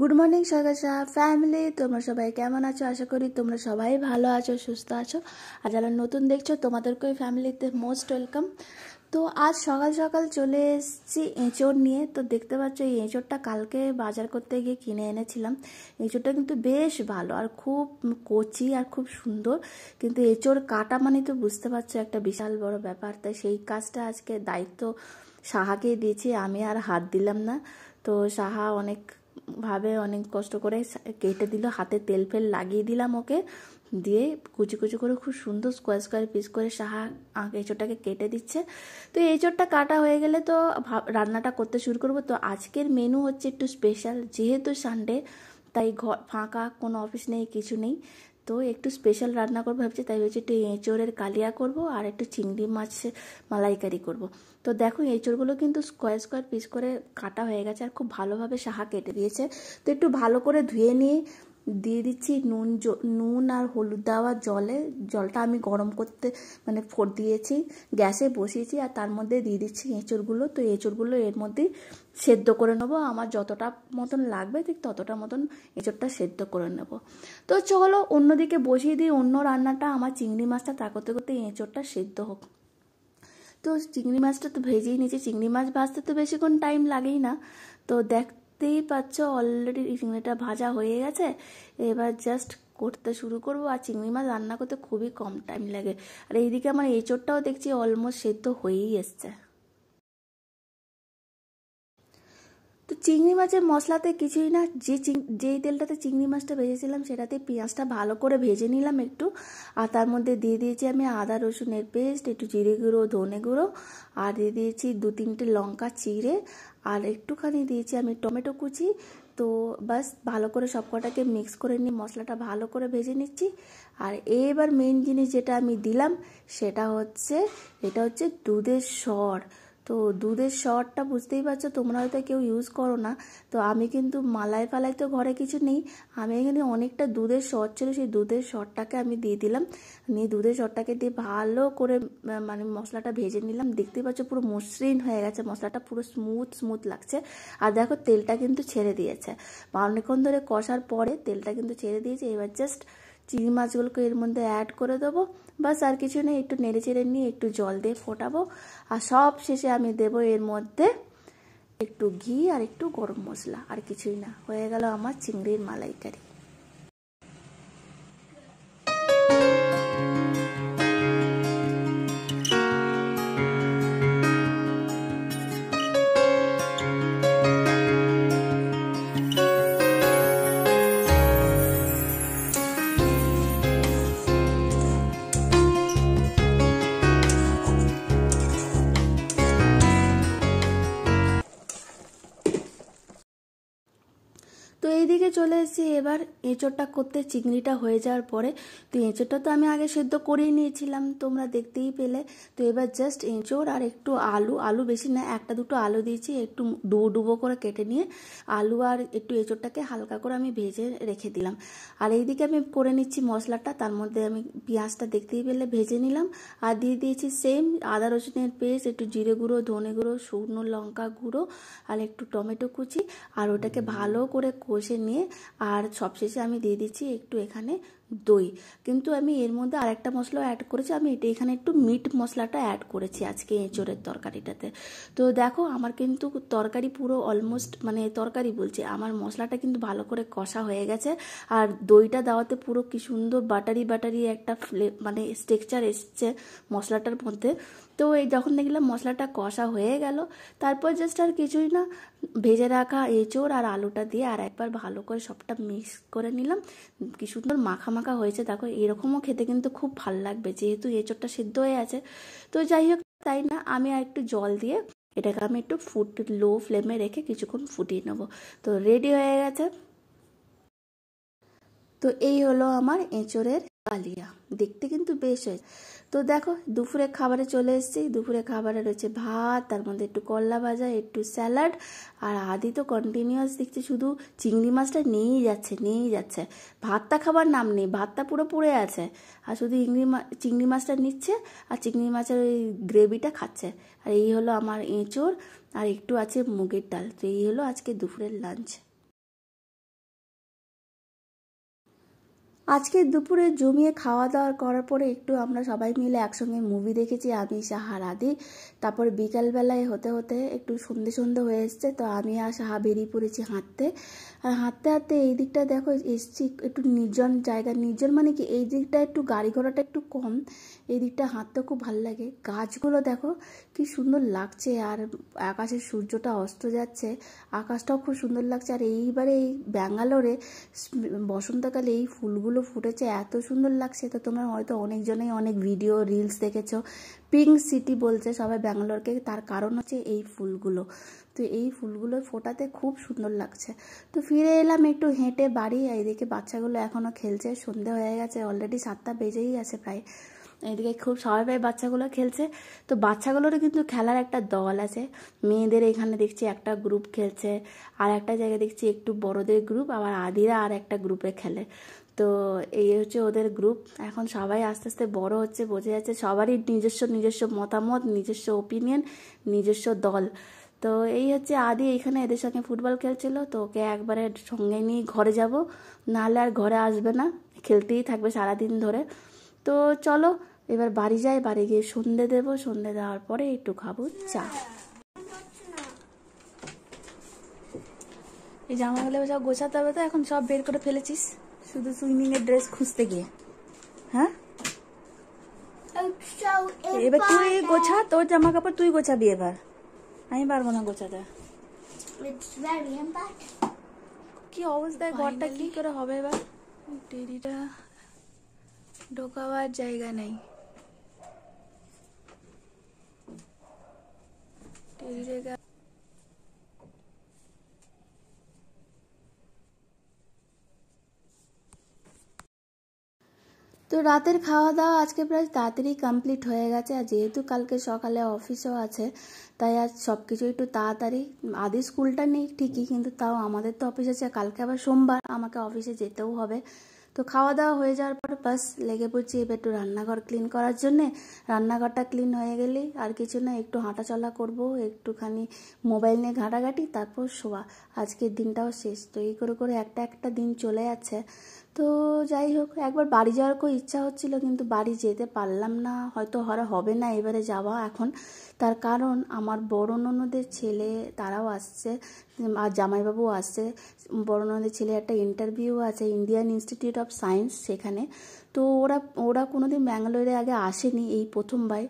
Good morning সরকার family তোমরা সবাই কেমন আছো আশা করি তোমরা সবাই ভালো আছো সুস্থ আছো আর যারা নতুন দেখছো তোমাদেরকে ওই ফ্যামিলিতে মোস্ট ওয়েলকাম তো আজ সকাল সকাল চলে এসেছি এঁচড় নিয়ে তো দেখতে পাচ্ছ এই এঁচড়টা কালকে বাজার করতে গিয়ে কিনে এনেছিলাম এঁচড়টা কিন্তু বেশ ভালো আর খুব কচি আর খুব সুন্দর কিন্তু এঁচড় কাটা মানে তো বুঝতে পারছো একটা বিশাল বড় ব্যাপার তাই সেই কাজটা আজকে দায়িত্ব সাহাকে দিয়েছি আমি আর হাত দিলাম না তো সাহা অনেক ভাবে অনেক কষ্ট করে কেটে দিল হাতে তেল ফেল লাগিয়ে দিলাম ওকে দিয়ে কুচি কুচি করে খুব সুন্দর স্কোয়ার স্কোয়ার পিস করে সাহা এঁচোড়টাকে কেটে দিচ্ছে তো চোরটা কাটা হয়ে গেলে তো রান্নাটা করতে শুরু করব তো আজকের মেনু হচ্ছে একটু স্পেশাল যেহেতু সানডে তাই ঘর ফাঁকা কোনো অফিস নেই কিছু নেই তো একটু স্পেশাল রান্না করবো ভাবছি তাই হচ্ছে একটু এঁচোড়ের কালিয়া করব আর একটু চিংড়ি মাছ মালাইকারি করব। তো দেখো এঁচোড়গুলো কিন্তু স্কোয়ার স্কোয়ার পিস করে কাটা হয়ে গেছে আর খুব ভালোভাবে সাহা কেটে দিয়েছে তো একটু ভালো করে ধুয়ে নিয়ে দিয়ে দিচ্ছি নুন নুন আর হলুদ দেওয়া জলে জলটা আমি গরম করতে মানে ফোর দিয়েছি গ্যাসে বসিয়েছি আর তার মধ্যে দিয়ে দিচ্ছি এঁচড়গুলো তো এঁচড়গুলো এর মধ্যে সেদ্ধ করে নেবো আমার যতটা মতন লাগবে ঠিক ততটা মতন এঁচড়টা সেদ্ধ করে নেব তো চলো অন্যদিকে বসিয়ে দিই অন্য রান্নাটা আমার চিংড়ি মাছটা তা করতে করতে এঁচড়টা সেদ্ধ হোক তো চিংড়ি মাছটা তো ভেজেই নিয়েছি চিংড়ি মাছ ভাজতে তো বেশিক্ষণ টাইম লাগেই না তো দেখ দেখতেই পাচ্ছ অলরেডি চিংড়িটা ভাজা হয়ে গেছে এবার জাস্ট করতে শুরু করব আর চিংড়ি মাছ রান্না করতে খুবই কম টাইম লাগে আর এইদিকে আমার এঁচোড়টাও দেখছি অলমোস্ট সেদ্ধ হয়েই এসছে তো চিংড়ি মাছের মশলাতে কিছুই না যে যেই তেলটাতে চিংড়ি মাছটা ভেজেছিলাম সেটাতে পেঁয়াজটা ভালো করে ভেজে নিলাম একটু আর তার মধ্যে দিয়ে দিয়েছি আমি আদা রসুনের পেস্ট একটু জিরে গুঁড়ো ধনে গুঁড়ো আর দিয়ে দিয়েছি দু তিনটে লঙ্কা চিড়ে আর একটুখানি দিয়েছি আমি টমেটো কুচি তো বাস ভালো করে সব কটাকে মিক্স করে নিয়ে মশলাটা ভালো করে ভেজে নিচ্ছি আর এবার মেন জিনিস যেটা আমি দিলাম সেটা হচ্ছে এটা হচ্ছে দুধের সর তো দুধের শর্টটা বুঝতেই পারছো তোমরা হয়তো কেউ ইউজ করো না তো আমি কিন্তু মালাই ফালাই তো ঘরে কিছু নেই আমি এখানে অনেকটা দুধের শর্ট ছিল সেই দুধের শর্টটাকে আমি দিয়ে দিলাম নিয়ে দুধের শর্টটাকে দিয়ে ভালো করে মানে মশলাটা ভেজে নিলাম দেখতেই পাচ্ছ পুরো মসৃণ হয়ে গেছে মশলাটা পুরো স্মুথ স্মুথ লাগছে আর দেখো তেলটা কিন্তু ছেড়ে দিয়েছে অনেকক্ষণ ধরে কষার পরে তেলটা কিন্তু ছেড়ে দিয়েছে এবার জাস্ট চিংড়ি মাছগুলোকে এর মধ্যে অ্যাড করে দেবো বাস আর কিছু নেই একটু নেড়ে চেড়ে নিয়ে একটু জল দিয়ে ফোটাবো আর সব শেষে আমি দেব এর মধ্যে একটু ঘি আর একটু গরম মশলা আর কিছুই না হয়ে গেল আমার চিংড়ির মালাইকারি তো এইদিকে চলে এসেছি এবার এঁচোড়টা করতে চিংড়িটা হয়ে যাওয়ার পরে তো এঁচোড়টা তো আমি আগে সেদ্ধ করেই নিয়েছিলাম তোমরা দেখতেই পেলে তো এবার জাস্ট এঁচোড় আর একটু আলু আলু বেশি না একটা দুটো আলু দিয়েছি একটু ডুবো ডুবো করে কেটে নিয়ে আলু আর একটু এঁচোড়টাকে হালকা করে আমি ভেজে রেখে দিলাম আর এইদিকে আমি করে নিচ্ছি মশলাটা তার মধ্যে আমি পেঁয়াজটা দেখতেই পেলে ভেজে নিলাম আর দিয়ে দিয়েছি সেম আদা রসুনের পেস্ট একটু জিরে গুঁড়ো ধনে গুঁড়ো শুকনো লঙ্কা গুঁড়ো আর একটু টমেটো কুচি আর ওটাকে ভালো করে কষে নিয়ে আর সবশেষে আমি দিয়ে দিচ্ছি একটু এখানে দই কিন্তু আমি এর মধ্যে আরেকটা মশলা অ্যাড করেছি আমি এটা এখানে একটু মিট মশলাটা অ্যাড করেছি আজকে এঁচোড়ের তরকারিটাতে তো দেখো আমার কিন্তু তরকারি পুরো অলমোস্ট মানে তরকারি বলছি আমার মশলাটা কিন্তু ভালো করে কষা হয়ে গেছে আর দইটা দেওয়াতে পুরো কি সুন্দর বাটারি বাটারি একটা ফ্লে মানে স্ট্রেকচার এসছে মশলাটার মধ্যে তো এই যখন দেখলাম মশলাটা কষা হয়ে গেল তারপর জাস্ট আর কিছুই না ভেজে রাখা এঁচোড় আর আলুটা দিয়ে আর একবার ভালো করে সবটা মিক্স করে নিলাম কি সুন্দর মাখা মাখা হয়েছে দেখো এরকমও খেতে কিন্তু খুব ভাল লাগবে যেহেতু এঁচোড়টা সিদ্ধ হয়ে আছে তো যাই হোক তাই না আমি আর একটু জল দিয়ে এটাকে আমি একটু ফুট লো ফ্লেমে রেখে কিছুক্ষণ ফুটিয়ে নেবো তো রেডি হয়ে গেছে তো এই হলো আমার এঁচোড়ের কালিয়া দেখতে কিন্তু বেশ হয়েছে তো দেখো দুপুরে খাবারে চলে এসেছি দুপুরে খাবারে রয়েছে ভাত তার মধ্যে একটু করলা ভাজা একটু স্যালাড আর আদি তো কন্টিনিউয়াস দেখছি শুধু চিংড়ি মাছটা নিয়েই যাচ্ছে নিয়েই যাচ্ছে ভাতটা খাবার নাম নেই ভাতটা পুরো পুড়ে আছে আর শুধু ইংড়ি চিংড়ি মাছটা নিচ্ছে আর চিংড়ি মাছের ওই গ্রেভিটা খাচ্ছে আর এই হলো আমার এঁচোড় আর একটু আছে মুগের ডাল তো এই হলো আজকে দুপুরের লাঞ্চ আজকে দুপুরে জমিয়ে খাওয়া দাওয়া করার পরে একটু আমরা সবাই মিলে একসঙ্গে মুভি দেখেছি আমি সাহা রাধি তারপর বিকালবেলায় হতে হতে একটু সন্ধে সন্ধে হয়ে এসছে তো আমি আর সাহা বেরিয়ে পড়েছি হাঁটতে আর হাঁটতে হাঁটতে এই দিকটা দেখো এসছি একটু নির্জন জায়গা নির্জন মানে কি এই দিকটা একটু গাড়ি ঘোড়াটা একটু কম এই দিকটা হাঁটতে খুব ভালো লাগে গাছগুলো দেখো কি সুন্দর লাগছে আর আকাশে সূর্যটা অস্ত যাচ্ছে আকাশটাও খুব সুন্দর লাগছে আর এইবারে এই ব্যাঙ্গালোরে বসন্তকালে এই ফুলগুলো ফুটেছে এত সুন্দর লাগছে তো তোমরা হয়তো অনেকজনেই অনেক ভিডিও রিলস দেখেছো পিঙ্ক সিটি বলছে সবাই ব্যাঙ্গালোরকে তার কারণ হচ্ছে এই ফুলগুলো তো এই ফুলগুলো ফোটাতে খুব সুন্দর লাগছে তো ফিরে এলাম একটু হেঁটে বাড়ি এইদিকে বাচ্চাগুলো এখনও খেলছে সন্ধে হয়ে গেছে অলরেডি সাতটা বেজেই গেছে প্রায় এদিকে খুব সবাই ভাই বাচ্চাগুলো খেলছে তো বাচ্চাগুলোরও কিন্তু খেলার একটা দল আছে মেয়েদের এখানে দেখছি একটা গ্রুপ খেলছে আর একটা জায়গায় দেখছি একটু বড়দের গ্রুপ আবার আদিরা আর একটা গ্রুপে খেলে তো এই হচ্ছে ওদের গ্রুপ এখন সবাই আস্তে আস্তে বড় হচ্ছে বোঝা যাচ্ছে সবারই নিজস্ব নিজস্ব মতামত নিজস্ব ওপিনিয়ন নিজস্ব দল তো এই হচ্ছে আদি এখানে এদের সঙ্গে ফুটবল খেলছিল তো ওকে একবারে সঙ্গে নিয়ে ঘরে যাব নাহলে আর ঘরে আসবে না খেলতেই থাকবে সারাদিন ধরে তো চলো এবার বাড়ি যাই বাড়ি গিয়ে সন্ধে দেব সন্ধে দেওয়ার পরে একটু খাবো চা এই জামাগুলো সব গোছাতে হবে তো এখন সব বের করে ফেলেছিস শুধু সুইমিং এর ড্রেস খুঁজতে গিয়ে হ্যাঁ এবার তুই গোছা তোর জামা কাপড় তুই গোছাবি এবার আমি পারবো না গোছাতে কি অবস্থায় ঘরটা কি করে হবে এবার টেরিটা ঢোকাবার জায়গা নেই টেরিটা তো রাতের খাওয়া দাওয়া আজকে প্রায় তাড়াতাড়ি কমপ্লিট হয়ে গেছে আর যেহেতু কালকে সকালে অফিসও আছে তাই আজ সব কিছু একটু তাড়াতাড়ি আদি স্কুলটা নেই ঠিকই কিন্তু তাও আমাদের তো অফিস আছে কালকে আবার সোমবার আমাকে অফিসে যেতেও হবে তো খাওয়া দাওয়া হয়ে যাওয়ার পর বাস লেগে পড়ছি এবার একটু রান্নাঘর ক্লিন করার জন্যে রান্নাঘরটা ক্লিন হয়ে গেলেই আর কিছু না একটু হাঁটাচলা করবো একটুখানি মোবাইল নিয়ে ঘাঁটাঘাঁটি তারপর শোয়া আজকের দিনটাও শেষ তো এই করে করে একটা একটা দিন চলে যাচ্ছে তো যাই হোক একবার বাড়ি যাওয়ার খুব ইচ্ছা হচ্ছিল কিন্তু বাড়ি যেতে পারলাম না হয়তো হরা হবে না এবারে যাওয়া এখন তার কারণ আমার বড় ননদের ছেলে তারাও আসছে আর জামাইবাবু আসছে বড় ননদের ছেলে একটা ইন্টারভিউ আছে ইন্ডিয়ান ইনস্টিটিউট অফ সায়েন্স সেখানে তো ওরা ওরা কোনো দিন ব্যাঙ্গালোরে আগে আসেনি এই প্রথমবার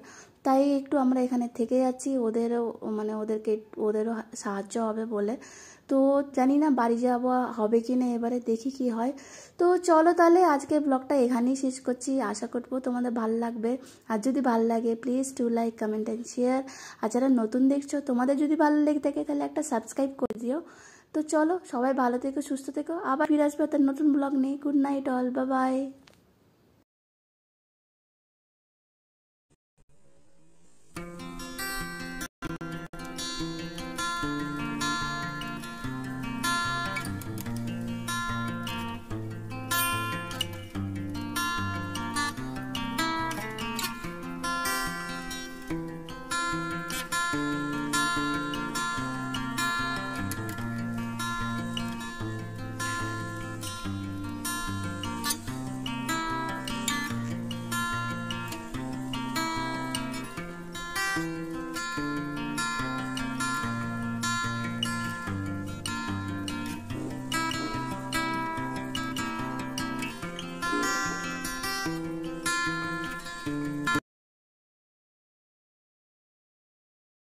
তাই একটু আমরা এখানে থেকে যাচ্ছি ওদেরও মানে ওদেরকে ওদেরও সাহায্য হবে বলে তো জানি না বাড়ি যাওয়া হবে কি না এবারে দেখি কি হয় তো চলো তাহলে আজকে ব্লগটা এখানেই শেষ করছি আশা করবো তোমাদের ভাল লাগবে আর যদি ভাল লাগে please to like comment and share আর যারা নতুন দেখছো তোমাদের যদি ভালো লেগে থাকে তাহলে একটা সাবস্ক্রাইব করে দিও তো চলো সবাই ভালো থেকো সুস্থ থেকো আবার ফিরে আসবে তার নতুন ব্লগ নেই গুড নাইট অল বা বাই